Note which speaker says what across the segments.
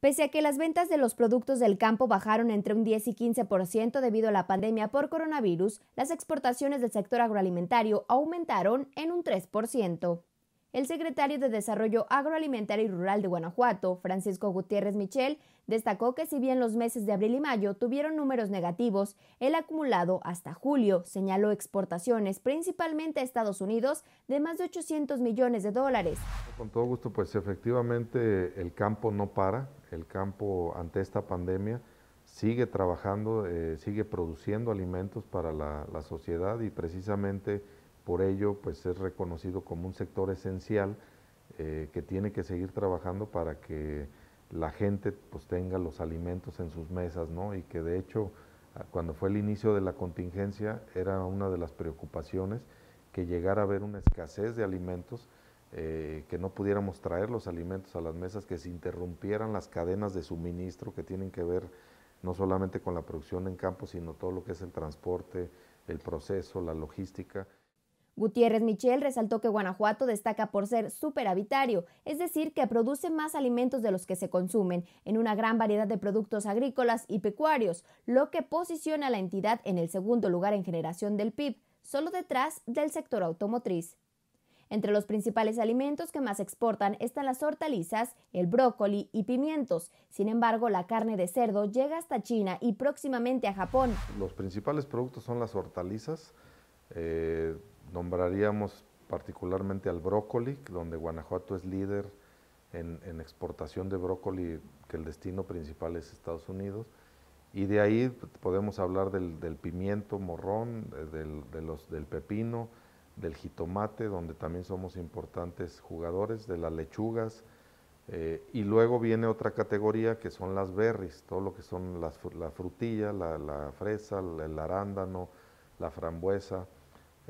Speaker 1: Pese a que las ventas de los productos del campo bajaron entre un 10 y 15% debido a la pandemia por coronavirus, las exportaciones del sector agroalimentario aumentaron en un 3%. El secretario de Desarrollo Agroalimentario y Rural de Guanajuato, Francisco Gutiérrez Michel, destacó que si bien los meses de abril y mayo tuvieron números negativos, el acumulado hasta julio señaló exportaciones principalmente a Estados Unidos de más de 800 millones de dólares.
Speaker 2: Con todo gusto, pues efectivamente el campo no para, el campo ante esta pandemia sigue trabajando, eh, sigue produciendo alimentos para la sociedad y precisamente por ello pues es reconocido como un sector esencial eh, que tiene que seguir trabajando para que la gente pues tenga los alimentos en sus mesas, ¿no? Y que de hecho ah, cuando fue el inicio de la contingencia era una de las preocupaciones que llegara a haber una escasez de alimentos, eh, que no pudiéramos traer los alimentos a las mesas, que se interrumpieran las cadenas de suministro que tienen que ver no solamente con la producción en campo, sino todo lo que es el transporte, el proceso, la logística.
Speaker 1: Gutiérrez Michel resaltó que Guanajuato destaca por ser superhabitario, es decir, que produce más alimentos de los que se consumen, en una gran variedad de productos agrícolas y pecuarios, lo que posiciona a la entidad en el segundo lugar en generación del PIB, solo detrás del sector automotriz. Entre los principales alimentos que más exportan están las hortalizas, el brócoli y pimientos. Sin embargo, la carne de cerdo llega hasta China y próximamente a Japón.
Speaker 2: Los principales productos son las hortalizas, eh, Nombraríamos particularmente al brócoli, donde Guanajuato es líder en, exportación de brócoli, que el destino principal es Estados Unidos. Y de ahí podemos hablar del, pimiento morrón, del, de los, del pepino, del jitomate, donde también somos importantes jugadores, de las lechugas. Eh, y luego viene otra categoría que son las berries, todo lo que son las, la frutilla, la fresa, el arándano, la frambuesa.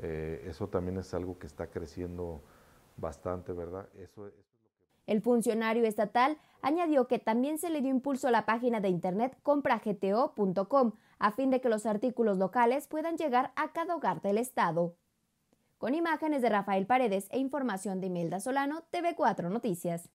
Speaker 2: Eh, eso también es algo que está creciendo bastante, ¿verdad?
Speaker 1: El funcionario estatal añadió que también se le dio impulso a la página de internet compragto.com a fin de que los artículos locales puedan llegar a cada hogar del Estado. Con imágenes de Rafael Paredes e información de Imelda Solano, TV4 Noticias.